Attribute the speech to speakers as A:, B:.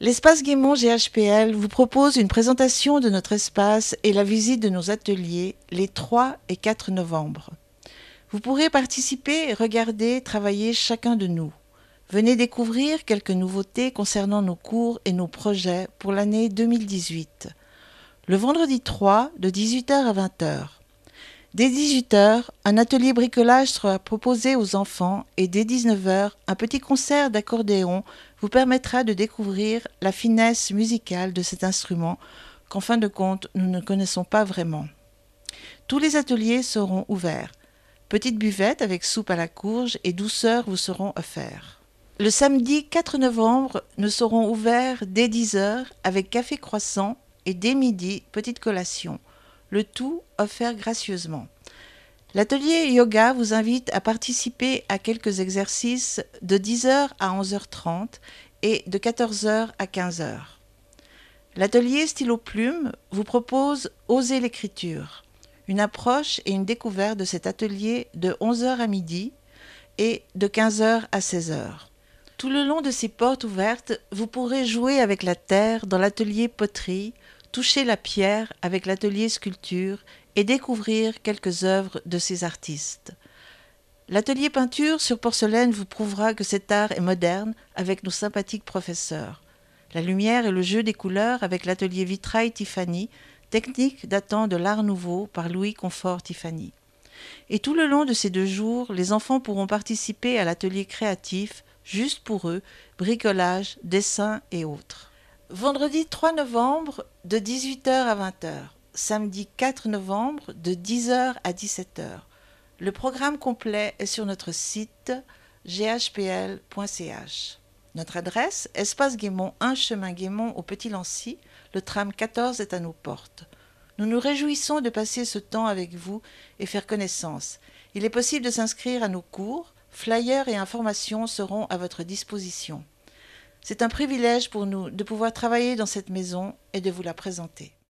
A: L'espace Guémont GHPL vous propose une présentation de notre espace et la visite de nos ateliers les 3 et 4 novembre. Vous pourrez participer regarder travailler chacun de nous. Venez découvrir quelques nouveautés concernant nos cours et nos projets pour l'année 2018. Le vendredi 3 de 18h à 20h. Dès 18h, un atelier bricolage sera proposé aux enfants et dès 19h, un petit concert d'accordéon vous permettra de découvrir la finesse musicale de cet instrument qu'en fin de compte nous ne connaissons pas vraiment. Tous les ateliers seront ouverts. Petite buvette avec soupe à la courge et douceur vous seront offerts. Le samedi 4 novembre, nous serons ouverts dès 10h avec café croissant et dès midi, petite collation le tout offert gracieusement. L'atelier yoga vous invite à participer à quelques exercices de 10h à 11h30 et de 14h à 15h. L'atelier stylo plume vous propose Oser l'écriture, une approche et une découverte de cet atelier de 11h à midi et de 15h à 16h. Tout le long de ces portes ouvertes, vous pourrez jouer avec la terre dans l'atelier poterie, toucher la pierre avec l'atelier sculpture et découvrir quelques œuvres de ces artistes. L'atelier peinture sur porcelaine vous prouvera que cet art est moderne avec nos sympathiques professeurs. La lumière et le jeu des couleurs avec l'atelier vitrail Tiffany, technique datant de l'art nouveau par Louis Confort Tiffany. Et tout le long de ces deux jours, les enfants pourront participer à l'atelier créatif, juste pour eux, bricolage, dessin et autres. Vendredi 3 novembre de 18h à 20h. Samedi 4 novembre de 10h à 17h. Le programme complet est sur notre site ghpl.ch. Notre adresse, Espace Guémont 1 Chemin Guémont au Petit Lancy. Le tram 14 est à nos portes. Nous nous réjouissons de passer ce temps avec vous et faire connaissance. Il est possible de s'inscrire à nos cours. Flyers et informations seront à votre disposition. C'est un privilège pour nous de pouvoir travailler dans cette maison et de vous la présenter.